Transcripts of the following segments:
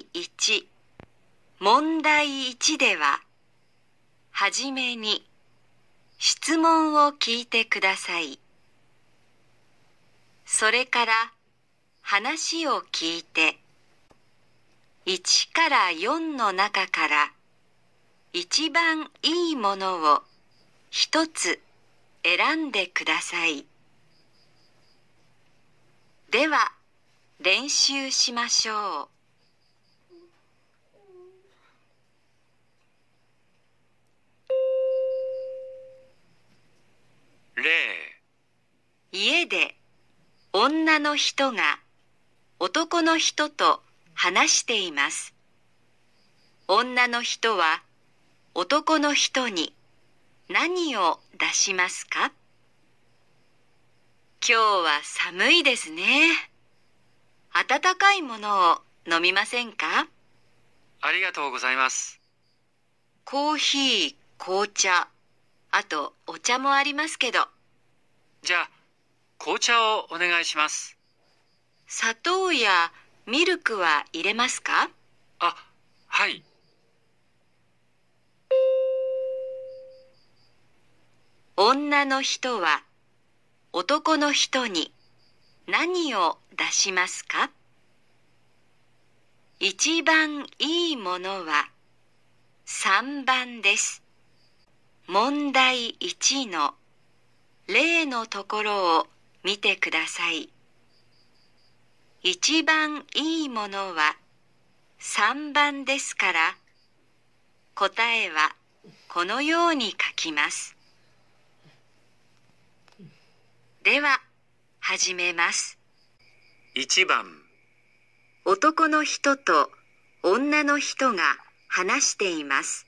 題1問題1でははじめに質問を聞いてくださいそれから話を聞いて1から4の中から一番いいものを一つ選んでくださいでは練習しましょう。家で女の人が男の人と話しています。女の人は男の人に何を出しますか今日は寒いですね。温かいものを飲みませんかありがとうございます。コーヒー、紅茶、あとお茶もありますけどじゃあ紅茶をお願いします砂糖やミルクは入れますかあはい女の人は男の人に何を出しますか一番いいものは三番です問題1の例のところを見てください。一番いいものは3番ですから答えはこのように書きます。では始めます。1番男の人と女の人が話しています。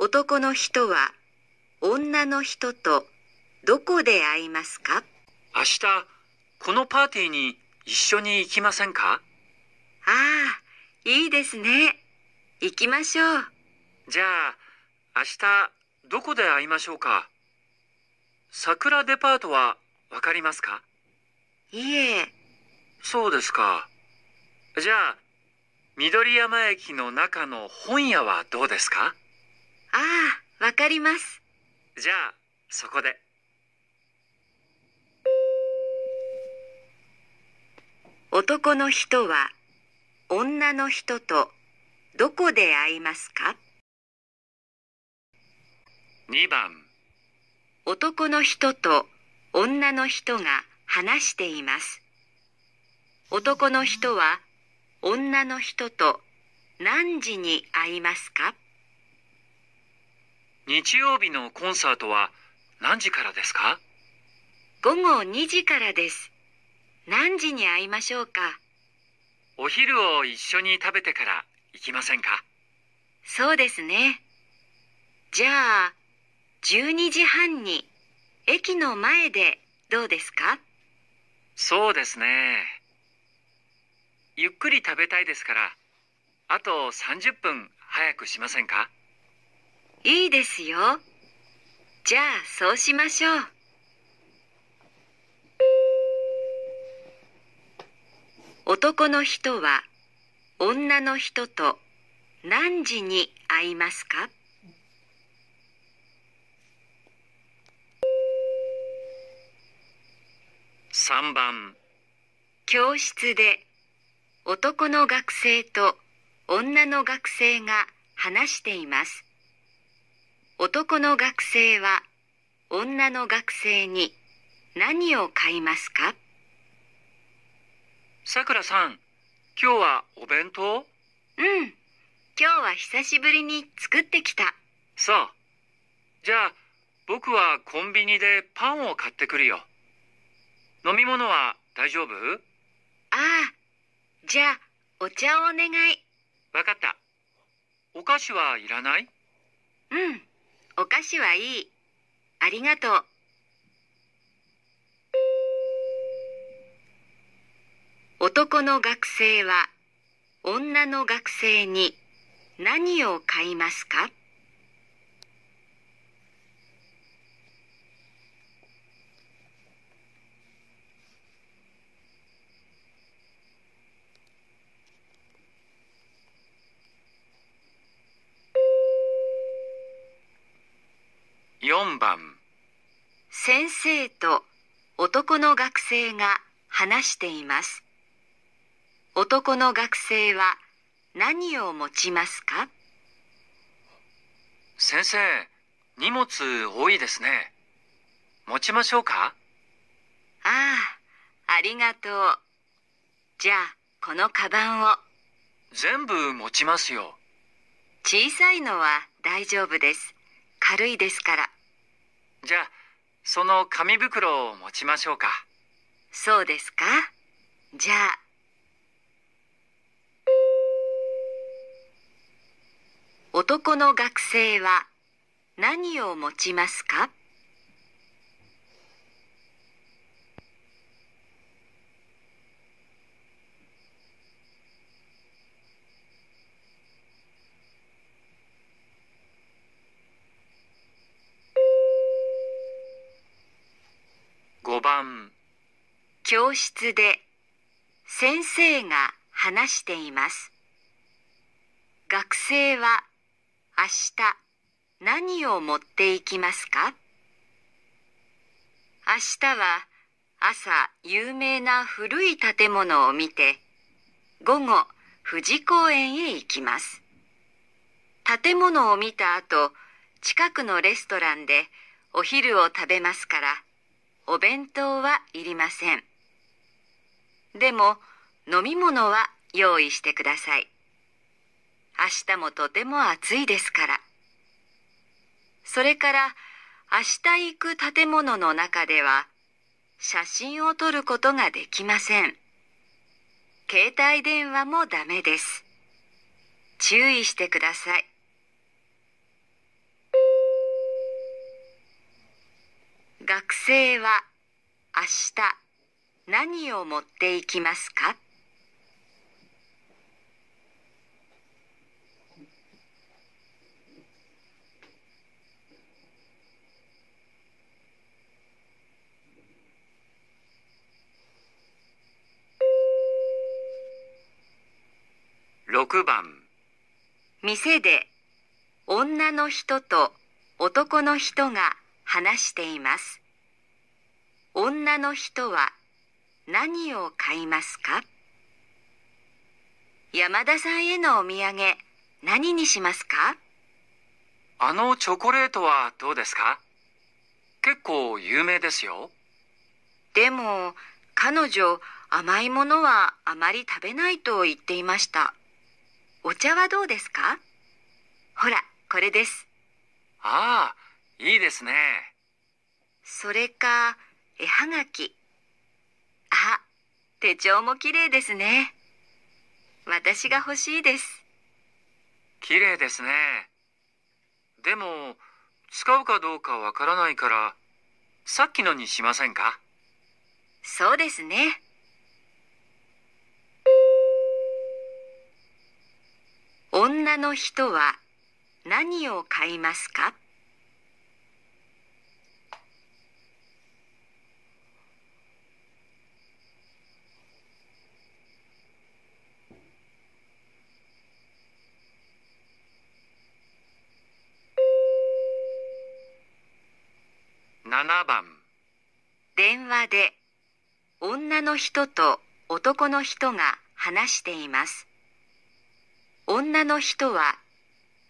男の人は女の人とどこで会いますか明日このパーティーに一緒に行きませんかああいいですね行きましょうじゃあ明日どこで会いましょうか桜デパートはわかりますかいえそうですかじゃあ緑山駅の中の本屋はどうですかあ、あ、わかります。じゃあ、そこで。男の人は女の人とどこで会いますか2番男の人と女の人が話しています男の人は女の人と何時に会いますか日曜日のコンサートは何時からですか午後2時からです。何時に会いましょうかお昼を一緒に食べてから行きませんかそうですね。じゃあ、12時半に駅の前でどうですかそうですね。ゆっくり食べたいですから、あと30分早くしませんかいいですよ。じゃあそうしましょう。男の人は女の人と何時に会いますか3番教室で男の学生と女の学生が話しています男の学生は女の学生に何を買いますかさくらさん、今日はお弁当うん、今日は久しぶりに作ってきた。そう。じゃあ、僕はコンビニでパンを買ってくるよ。飲み物は大丈夫ああ、じゃあ、お茶をお願い。わかった。お菓子はいらないうん。お菓子はいい。ありがとう。男の学生は女の学生に何を買いますか4番先生と男の学生が話しています男の学生は何を持ちますか先生荷物多いですね持ちましょうかああありがとうじゃあこのカバンを全部持ちますよ小さいのは大丈夫です軽いですからじゃあその紙袋を持ちましょうかそうですかじゃあ男の学生は何を持ちますか教室で先生が話しています。学生は明日何を持っていきますか明日は朝有名な古い建物を見て午後富士公園へ行きます。建物を見た後近くのレストランでお昼を食べますからお弁当はいりません。でも飲み物は用意してください。明日もとても暑いですから。それから明日行く建物の中では写真を撮ることができません。携帯電話もダメです。注意してください。学生は明日何を持っていきますか6番店で女の人と男の人が話しています女の人は何を買いますか山田さんへのお土産何にしますかあのチョコレートはどうですか結構有名ですよ。でも彼女甘いものはあまり食べないと言っていました。お茶はどうですかほら、これです。ああ、いいですね。それか、絵はがき。あ、手帳も綺麗ですね。私が欲しいです。綺麗ですね。でも、使うかどうかわからないから、さっきのにしませんかそうですね。女の人は何を買いますか人と男の人が話しています。女の人は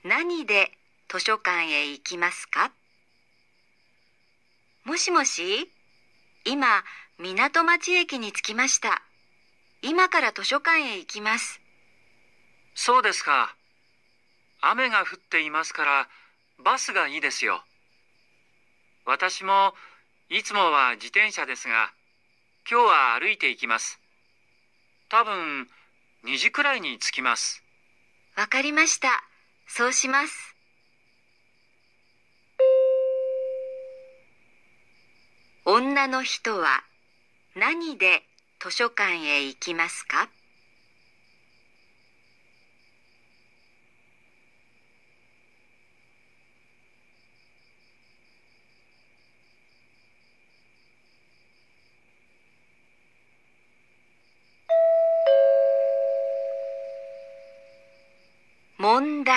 何で図書館へ行きますかもしもし今、港町駅に着きました。今から図書館へ行きます。そうですか。雨が降っていますから、バスがいいですよ。私も、いつもは自転車ですが、今日は歩いていきます。多分、2時くらいに着きます。わかりました。そうします。女の人は何で図書館へ行きますか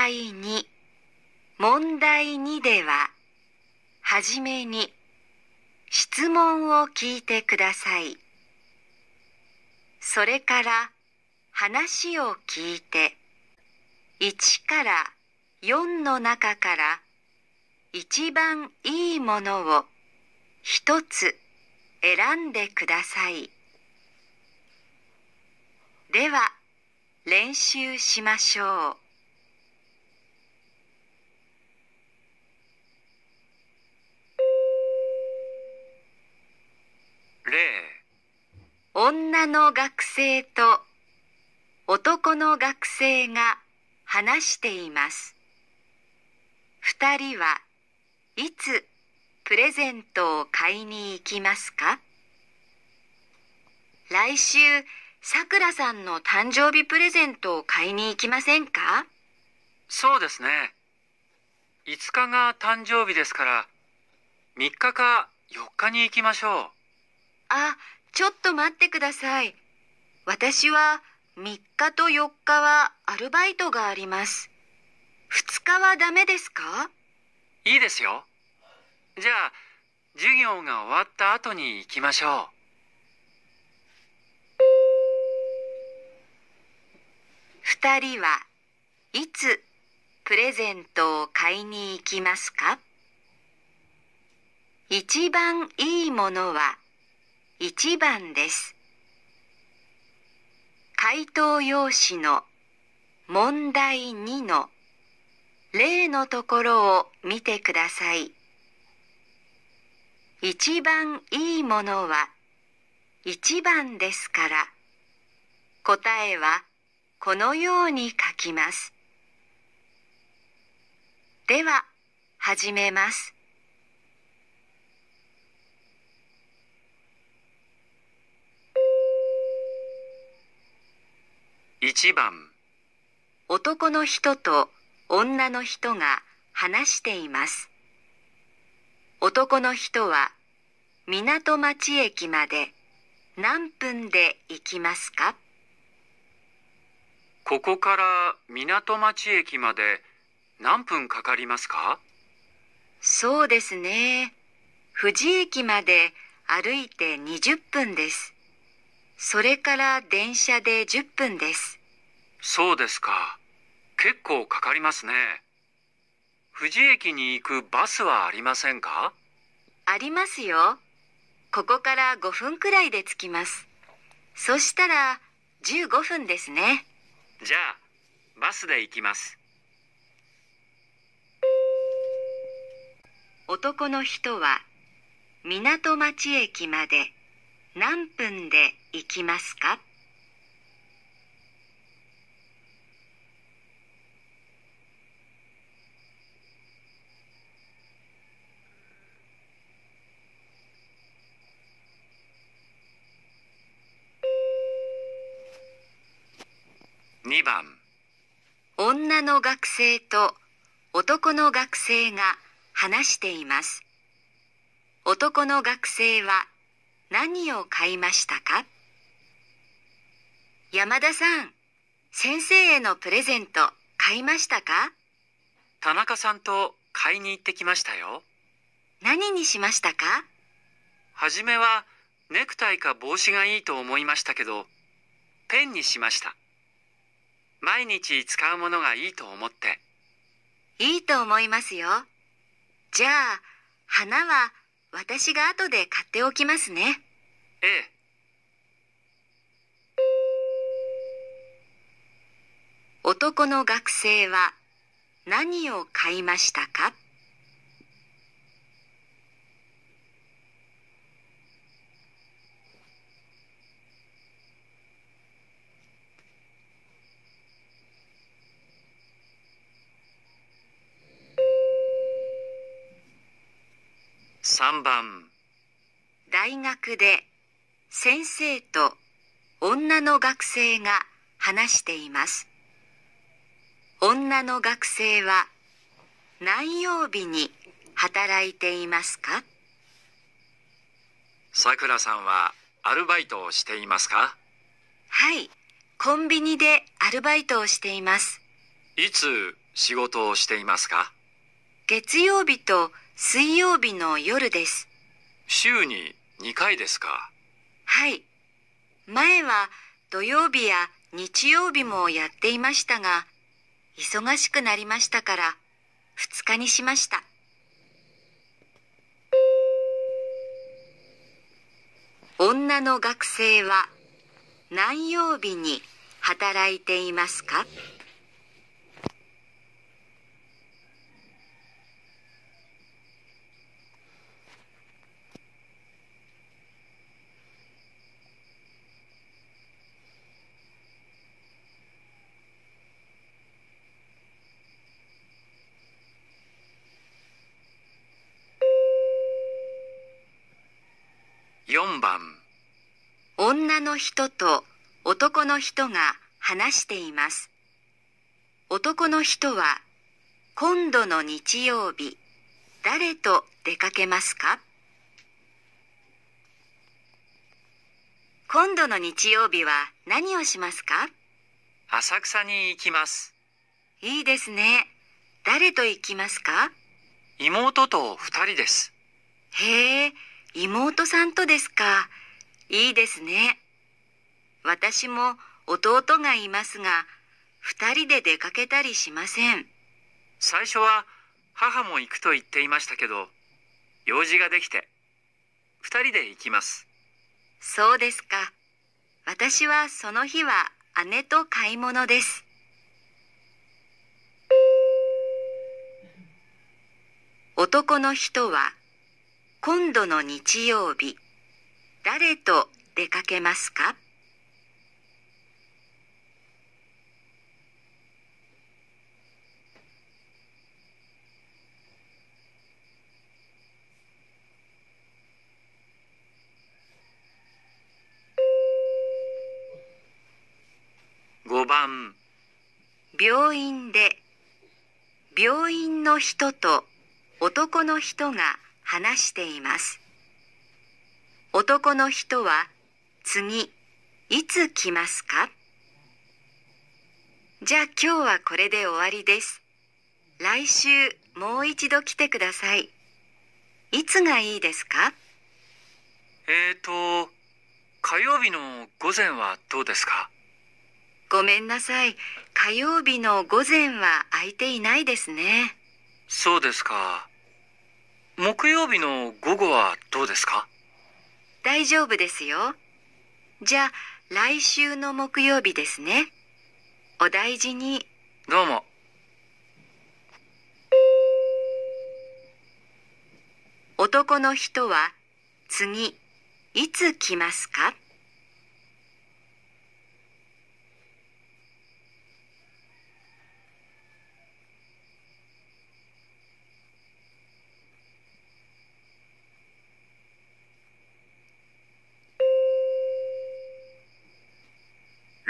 題2問題2でははじめに質問を聞いてくださいそれから話を聞いて1から4の中から一番いいものを一つ選んでくださいでは練習しましょう女の学生と男の学生が話しています。二人はいつプレゼントを買いに行きますか来週、さくらさんの誕生日プレゼントを買いに行きませんかそうですね。5日が誕生日ですから、3日か4日に行きましょう。あ、ちょっと待ってください。私は3日と4日はアルバイトがあります。2日はダメですかいいですよ。じゃあ、授業が終わった後に行きましょう。二人はいつプレゼントを買いに行きますか一番いいものは1番です回答用紙の問題2の例のところを見てください一番いいものは1番ですから答えはこのように書きますでは始めます1番男の人と女の人が話しています男の人は港町駅まで何分で行きますかここから港町駅まで何分かかりますかそうですね富士駅まで歩いて20分ですそれから電車で10分です。そうですか。結構かかりますね。富士駅に行くバスはありませんかありますよ。ここから5分くらいで着きます。そしたら15分ですね。じゃあ、バスで行きます。男の人は港町駅まで何分で行きますか2番女の学生と男の学生が話しています男の学生は何を買いましたか山田さん、先生へのプレゼント買いましたか田中さんと買いに行ってきましたよ。何にしましたかはじめはネクタイか帽子がいいと思いましたけど、ペンにしました。毎日使うものがいいと思って。いいと思いますよ。じゃあ、花は私が後で買っておきますね。ええ。男の学生は何を買いましたか3番大学で先生と女の学生が話しています女の学生は何曜日に働いていますかさくらさんはアルバイトをしていますかはいコンビニでアルバイトをしていますいつ仕事をしていますか月曜日と水曜日の夜です。週に2回ですかはい。前は土曜日や日曜日もやっていましたが、忙しくなりましたから、2日にしました。女の学生は何曜日に働いていますか人と男の人が話しています。男の人は、今度の日曜日、誰と出かけますか今度の日曜日は何をしますか浅草に行きます。いいですね。誰と行きますか妹と二人です。へえ、妹さんとですか。いいですね。私も弟がいますが、二人で出かけたりしません。最初は母も行くと言っていましたけど、用事ができて、二人で行きます。そうですか。私はその日は姉と買い物です。男の人は今度の日曜日誰と出かけますか番病院で病院の人と男の人が話しています男の人は次いつ来ますかじゃあ今日はこれで終わりです来週もう一度来てくださいいつがいいですかえーと火曜日の午前はどうですかごめんなさい。火曜日の午前は空いていないですね。そうですか。木曜日の午後はどうですか大丈夫ですよ。じゃあ、来週の木曜日ですね。お大事に。どうも。男の人は次いつ来ますか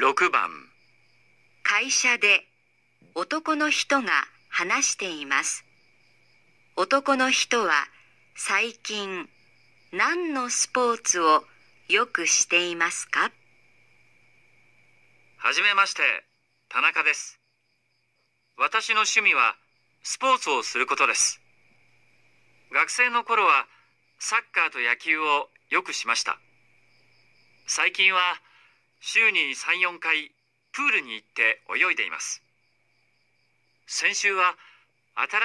6番会社で男の人が話しています男の人は最近何のスポーツをよくしていますかはじめまして田中です私の趣味はスポーツをすることです学生の頃はサッカーと野球をよくしました最近は週に3、4回プールに行って泳いでいます。先週は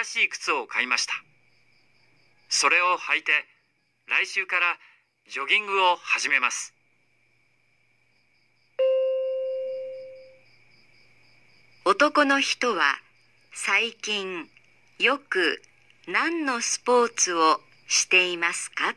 新しい靴を買いました。それを履いて来週からジョギングを始めます。男の人は最近よく何のスポーツをしていますか